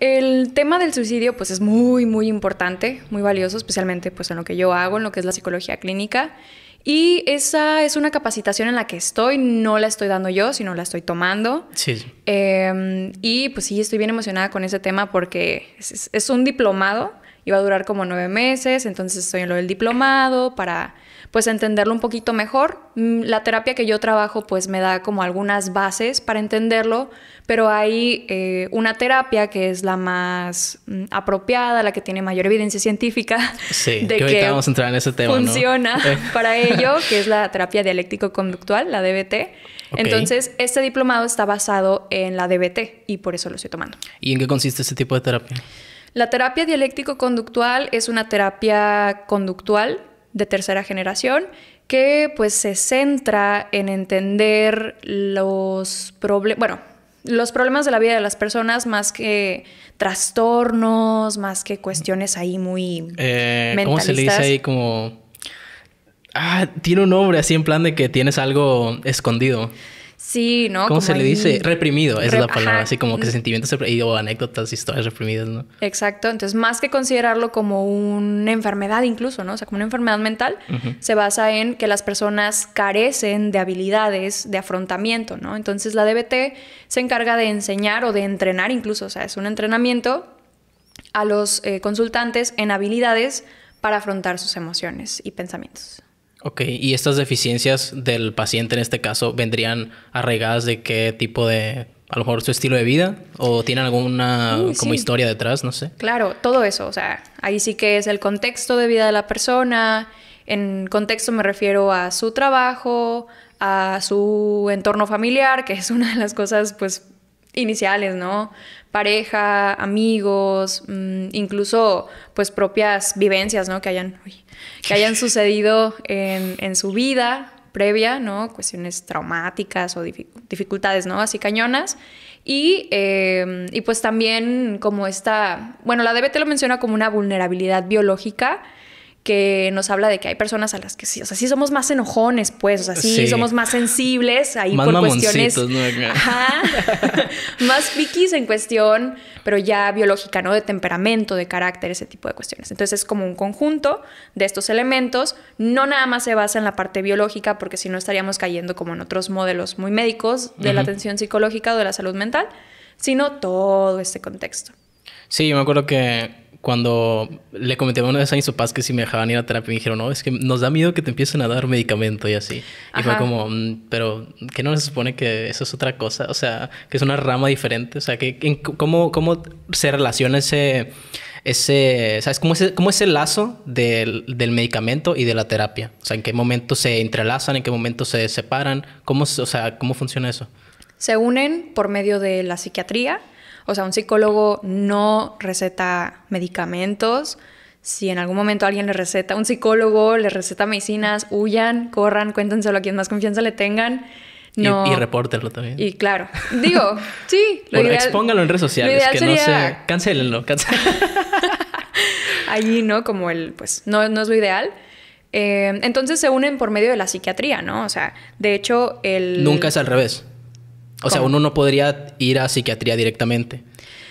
El tema del suicidio pues es muy muy importante, muy valioso, especialmente pues en lo que yo hago, en lo que es la psicología clínica. Y esa es una capacitación en la que estoy, no la estoy dando yo, sino la estoy tomando. Sí. Em, y pues sí, estoy bien emocionada con ese tema porque es, un diplomado iba a durar como nueve meses, entonces estoy en lo del diplomado para pues entenderlo un poquito mejor. Mm, la terapia que yo trabajo pues me da como algunas bases para entenderlo, pero hay eh, una terapia que es la más mm, apropiada, la que tiene mayor evidencia científica sí, de que, vamos a entrar en ese tema, funciona eh. para ello, que es la terapia dialéctico-conductual, la DBT. Entonces, este diplomado está basado en la DBT y por eso lo estoy tomando. ¿Y en qué consiste este tipo de terapia? La terapia dialéctico-conductual es una terapia conductual de tercera generación que pues se centra en entender los problemas, bueno, los problemas de la vida de las personas más que trastornos, más que cuestiones ahí muy eh, ¿Cómo se le dice ahí como... Ah, tiene un nombre así en plan de que tienes algo escondido. Sí, ¿no? ¿Cómo como se le dice? Reprimido es la palabra, así como que sentimientos o anécdotas, historias reprimidas, ¿no? Exacto, entonces más que considerarlo como una enfermedad incluso, ¿no? O sea, como una enfermedad mental, se basa en que las personas carecen de habilidades de afrontamiento, ¿no? Entonces la DBT se encarga de enseñar o de entrenar incluso, o sea, es un entrenamiento a los eh, consultantes en habilidades para afrontar sus emociones y pensamientos. Ok, ¿y estas deficiencias del paciente en este caso vendrían arraigadas de qué tipo de, a lo mejor su estilo de vida o tiene alguna como historia detrás, no sé? Claro, todo eso, o sea, ahí sí que es el contexto de vida de la persona, en contexto me refiero a su trabajo, a su entorno familiar, que es una de las cosas pues iniciales, ¿no? Pareja, amigos, mm, incluso pues propias vivencias, ¿no? Que hayan, que hayan sucedido en, su vida previa, ¿no? Cuestiones traumáticas o dificultades, ¿no? Así cañonas. Y, em, y, pues también como esta, bueno, la te lo menciona como una vulnerabilidad biológica que nos habla de que hay personas a las que sí, o sea, sí somos más enojones, pues, o sea, sí, somos más sensibles ahí más por cuestiones. más piquis en cuestión, pero ya biológica, ¿no? De temperamento, de carácter, ese tipo de cuestiones. Entonces es como un conjunto de estos elementos, no nada más se basa en la parte biológica, porque si no estaríamos cayendo como en otros modelos muy médicos de la atención psicológica o de la salud mental, sino todo este contexto. Sí, yo me acuerdo que cuando le comenté a uno de mis Paz que si me dejaban ir a terapia, me dijeron, no, es que nos da miedo que te empiecen a dar medicamento y así. Y fue como, mm, pero ¿qué no se supone que eso es otra cosa? O sea, que es una rama diferente. O sea, que, ¿cómo, ¿cómo se relaciona ese, ese ¿sabes? ¿Cómo es, cómo el lazo del, del, medicamento y de la terapia? O sea, ¿en qué momento se entrelazan? ¿En qué momento se separan? ¿Cómo, o sea, ¿cómo funciona eso? se unen por medio de la psiquiatría. O sea, un psicólogo no receta medicamentos. Si en algún momento alguien le receta, un psicólogo le receta medicinas, huyan, corran, cuéntenselo a quien más confianza le tengan. Y, y repórtenlo también. Y claro, digo, sí. Lo expóngalo en redes sociales, que no Cancélenlo, cancélenlo. Allí, ¿no? Como el, pues, no, no es lo ideal. Eh, entonces se unen por medio de la psiquiatría, ¿no? O sea, de hecho, el... Nunca es al revés. O sea, uno no podría ir a psiquiatría directamente.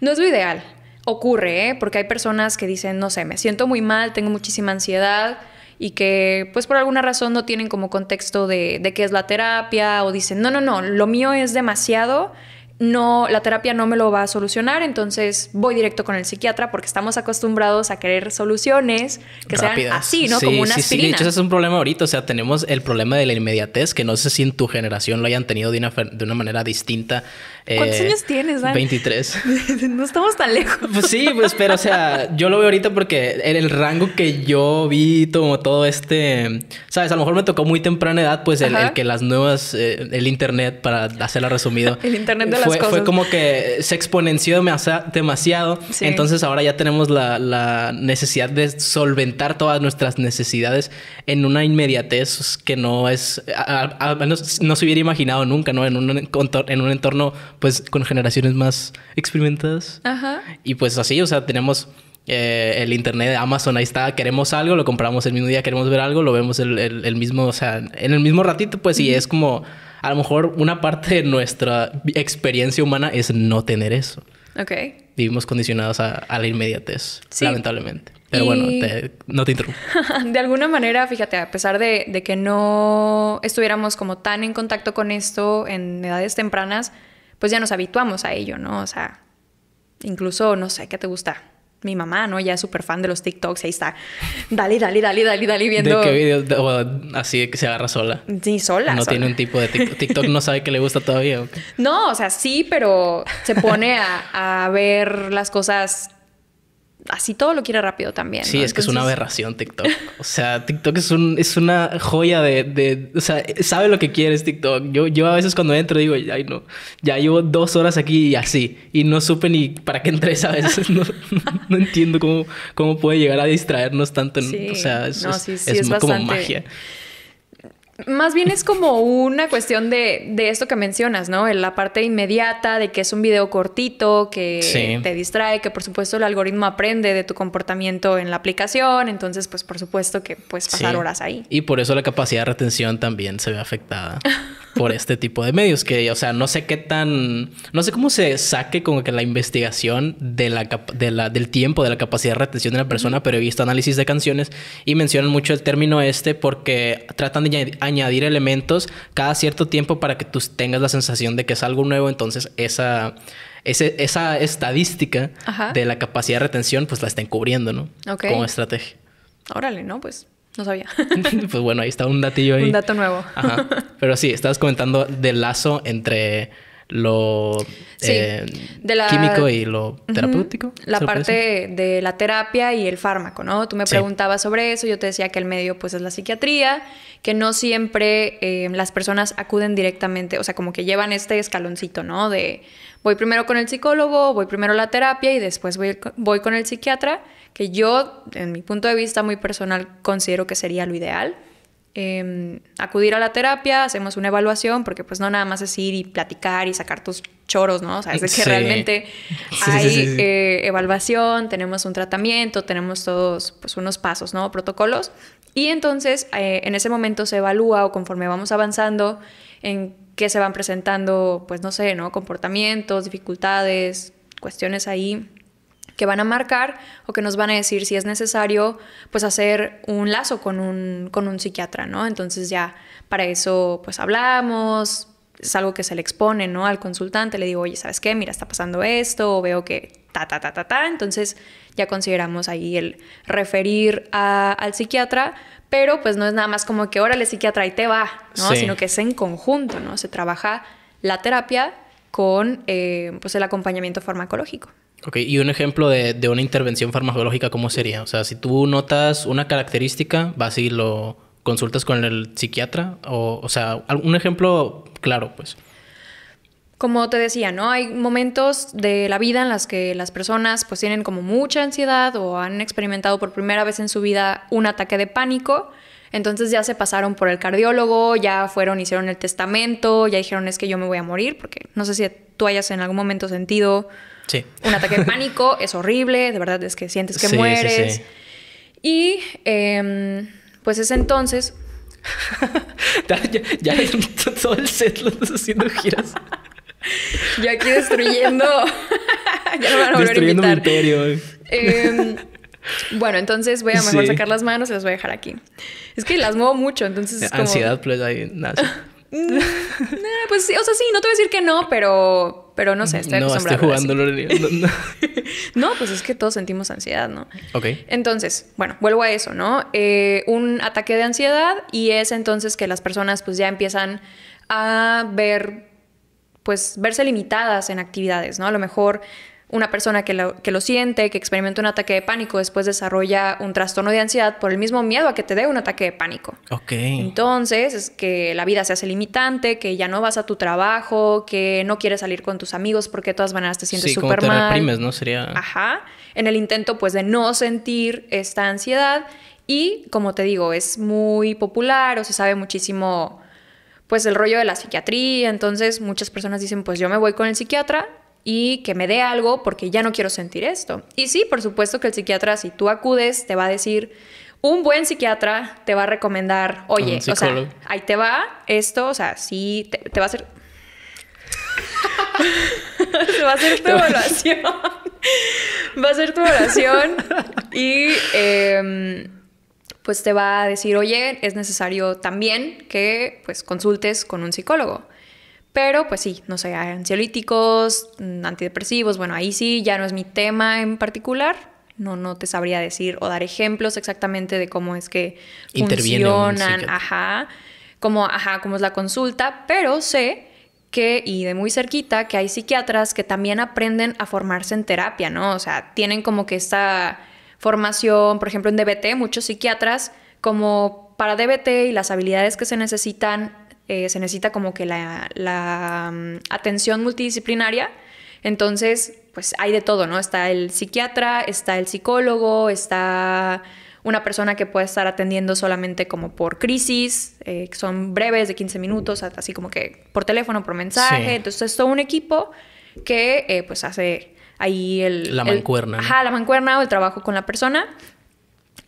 No es lo ideal. Ocurre, ¿eh? porque hay personas que dicen, no sé, me siento muy mal, tengo muchísima ansiedad y que pues por alguna razón no tienen como contexto de, de qué es la terapia o dicen, no, no, no, lo mío es demasiado no, la terapia no me lo va a solucionar, entonces voy directo con el psiquiatra porque estamos acostumbrados a querer soluciones que sean así, ¿no? Como una aspirina. Sí, de hecho, ese es un problema ahorita. O sea, tenemos el problema de la inmediatez, que no sé si en tu generación lo hayan tenido de una, manera distinta. Eh, ¿Cuántos años tienes, Dan? 23. no estamos tan lejos. Pues sí, pues, pero, o sea, yo lo veo ahorita porque en el rango que yo vi como todo este... ¿Sabes? A lo mejor me tocó muy temprana edad, pues, el, el que las nuevas... Eh, el internet, para hacerla resumido. el internet de la fue, como que se exponenció demasiado. Entonces ahora ya tenemos la, necesidad de solventar todas nuestras necesidades en una inmediatez que no es, Al menos no, se hubiera imaginado nunca, ¿no? En un, en un entorno pues con generaciones más experimentadas. Ajá. Y pues así, o sea, tenemos... Eh, el internet de Amazon, ahí está, queremos algo, lo compramos el mismo día, queremos ver algo, lo vemos el mismo, o sea, en el mismo ratito, pues, y es como a lo mejor una parte de nuestra experiencia humana es no tener eso. Ok. Vivimos condicionados a, la inmediatez, lamentablemente. Pero bueno, no te interrumpo. de alguna manera, fíjate, a pesar de, de, que no estuviéramos como tan en contacto con esto en edades tempranas, pues ya nos habituamos a ello, ¿no? O sea, incluso, no sé, ¿qué te gusta? mi mamá, ¿no? Ya es súper fan de los TikToks, ahí está. Dale, dale, dale, dale, dale viendo. ¿De qué video? así que se agarra sola. Sí, sola. No tiene un tipo de TikTok. TikTok no sabe que le gusta todavía. No, o sea, sí, pero se pone a, a ver las cosas así todo lo quiere rápido también. Sí, es que es una aberración TikTok. O sea, TikTok es, un, es una joya de, O sea, sabe lo que quiere TikTok. Yo, yo a veces cuando entro digo, ay no, ya llevo dos horas aquí y así. Y no supe ni para qué entré, a no, no entiendo cómo, cómo puede llegar a distraernos tanto. O sea, es, como magia. Más bien es como una cuestión de, de esto que mencionas, ¿no? la parte inmediata de que es un video cortito, que te distrae, que por supuesto el algoritmo aprende de tu comportamiento en la aplicación, entonces pues por supuesto que puedes pasar horas ahí. Y por eso la capacidad de retención también se ve afectada. por este tipo de medios. Que, o sea, no sé qué tan. No sé cómo se saque como que la investigación de la, de la, del tiempo, de la capacidad de retención de la persona, pero he visto análisis de canciones y mencionan mucho el término este porque tratan de añadir elementos cada cierto tiempo para que tú tengas la sensación de que es algo nuevo. Entonces, esa. esa estadística de la capacidad de retención, pues la están cubriendo, ¿no? Ok. Como estrategia. Órale, ¿no? Pues no sabía. pues bueno, ahí está un datillo ahí. Un dato nuevo. Ajá. Pero sí, estabas comentando del lazo entre lo eh, químico y lo terapéutico. la parte de la terapia y el fármaco, ¿no? Tú me preguntabas sobre eso, yo te decía que el medio pues es la psiquiatría, que no siempre eh, las personas acuden directamente, o sea, como que llevan este escaloncito, ¿no? De voy primero con el psicólogo, voy primero a la terapia y después voy, voy con el psiquiatra, que yo, en mi punto de vista muy personal, considero que sería lo ideal Em, acudir a la terapia, hacemos una evaluación, porque pues no nada más es ir y platicar y sacar tus choros, ¿no? O sea, es de que realmente hay eh, evaluación, tenemos un tratamiento, tenemos todos pues unos pasos, ¿no? Protocolos. Y entonces eh, en ese momento se evalúa o conforme vamos avanzando en qué se van presentando, pues no sé, ¿no? Comportamientos, dificultades, cuestiones ahí que van a marcar o que nos van a decir si es necesario pues hacer un lazo con un, con un psiquiatra, ¿no? Entonces ya para eso pues hablamos, es algo que se le expone, ¿no? Al consultante le digo, oye, ¿sabes qué? Mira, está pasando esto, o veo que ta, ta, ta, ta, ta. Entonces ya consideramos ahí el referir al psiquiatra, pero pues no es nada más como que, órale, psiquiatra, y te va, Sino que es en conjunto, ¿no? Se trabaja la terapia con eh, pues el acompañamiento farmacológico. Ok, y un ejemplo de, de, una intervención farmacológica, ¿cómo sería? O sea, si tú notas una característica, vas y lo consultas con el psiquiatra, o, o sea, algún ejemplo claro, pues. Como te decía, ¿no? Hay momentos de la vida en las que las personas pues tienen como mucha ansiedad o han experimentado por primera vez en su vida un ataque de pánico entonces ya se pasaron por el cardiólogo, ya fueron, hicieron el testamento, ya dijeron es que yo me voy a morir, porque no sé si tú hayas en algún momento sentido un ataque de pánico, es horrible, de verdad es que sientes que sí, mueres. Sí, y em, pues es entonces... ya, todo el set lo estás haciendo giras. yo aquí destruyendo... ya no van a volver a imperio. Eh, bueno, entonces voy a mejor sacar las manos y las voy a dejar aquí. Es que las muevo mucho, entonces. Es Ansiedad, pues ahí nace. Mm, pues sí, o sea, sí, no te voy a decir que no, pero, pero no sé, estoy acostumbrada. No, No, pues es que todos sentimos ansiedad, ¿no? Ok. Entonces, bueno, vuelvo a eso, ¿no? Eh, un ataque de ansiedad y es entonces que las personas pues ya empiezan a ver pues verse limitadas en actividades, ¿no? A lo mejor una persona que lo, que lo siente, que experimenta un ataque de pánico, después desarrolla un trastorno de ansiedad por el mismo miedo a que te dé un ataque de pánico. Ok. Entonces, es que la vida se hace limitante, que ya no vas a tu trabajo, que no quieres salir con tus amigos porque de todas maneras te sientes súper mal. ¿no? Sería... Ajá. En el intento, pues, de no sentir esta ansiedad. Y, como te digo, es muy popular o se sabe muchísimo pues el rollo de la psiquiatría, entonces muchas personas dicen, pues yo me voy con el psiquiatra y que me dé algo porque ya no quiero sentir esto. Y sí, por supuesto que el psiquiatra, si tú acudes, te va a decir, un buen psiquiatra te va a recomendar, oye, o sea, ahí te va esto, o sea, sí, te, va a hacer... se va a hacer tu evaluación. va a ser tu evaluación y... Em, pues te va a decir, oye, es necesario también que pues consultes con un psicólogo. Pero pues sí, no sé, ansiolíticos, mm, antidepresivos, bueno, ahí sí, ya no es mi tema en particular. No, no te sabría decir o dar ejemplos exactamente de cómo es que funcionan, ajá, como, ajá, cómo es la consulta, pero sé que, y de muy cerquita, que hay psiquiatras que también aprenden a formarse en terapia, ¿no? O sea, tienen como que esta formación, por ejemplo, en DBT, muchos psiquiatras, como para DBT y las habilidades que se necesitan eh, se necesita como que la, mm, atención multidisciplinaria. Entonces, pues hay de todo, ¿no? Está el psiquiatra, está el psicólogo, está una persona que puede estar atendiendo solamente como por crisis, eh, son breves de 15 minutos, así como que por teléfono, por mensaje. Entonces es todo un equipo que eh, pues hace ahí el... La mancuerna. Ajá, la mancuerna o el trabajo con la persona.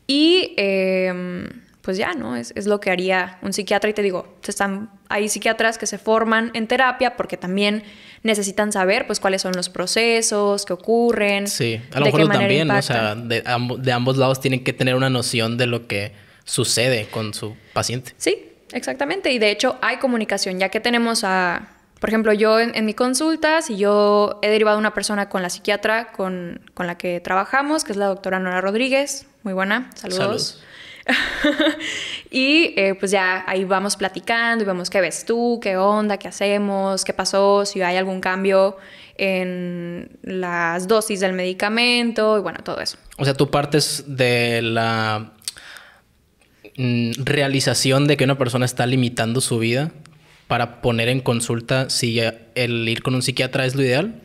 Y em, pues ya, ¿no? Es, lo que haría un psiquiatra y te digo, están, hay psiquiatras que se forman en terapia porque también necesitan saber pues cuáles son los procesos que ocurren. Sí, a lo mejor también, o sea, de, de, ambos lados tienen que tener una noción de lo que sucede con su paciente. Sí, exactamente, y de hecho hay comunicación, ya que tenemos a, por ejemplo, yo en, mi consulta, si yo he derivado a una persona con la psiquiatra con, con la que trabajamos, que es la doctora Nora Rodríguez, muy buena, saludos. y eh, pues ya ahí vamos platicando y vemos qué ves tú, qué onda, qué hacemos, qué pasó, si hay algún cambio en las dosis del medicamento y bueno, todo eso. O sea, tú partes de la mm, realización de que una persona está limitando su vida para poner en consulta si el ir con un psiquiatra es lo ideal.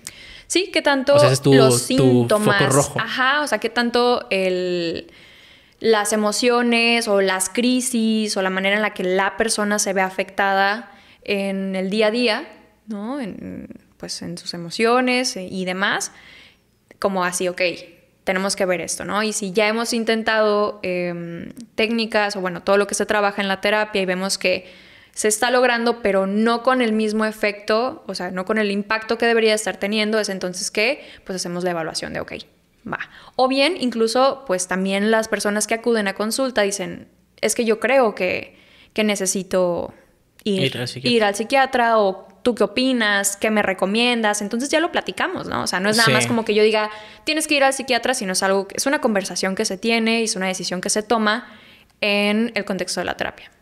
Sí, qué tanto los síntomas. Ajá, o sea, qué tanto el las emociones o las crisis o la manera en la que la persona se ve afectada en el día a día, ¿no? En, pues en sus emociones e, y demás, como así, ok, tenemos que ver esto, ¿no? Y si ya hemos intentado em, técnicas o bueno, todo lo que se trabaja en la terapia y vemos que se está logrando, pero no con el mismo efecto, o sea, no con el impacto que debería estar teniendo, es entonces que pues hacemos la evaluación de, ok, o bien, incluso, pues también las personas que acuden a consulta dicen, es que yo creo que, que necesito ir, al psiquiatra o tú qué opinas, qué me recomiendas. Entonces ya lo platicamos, ¿no? O sea, no es nada más como que yo diga, tienes que ir al psiquiatra, sino es algo, es una conversación que se tiene y es una decisión que se toma en el contexto de la terapia.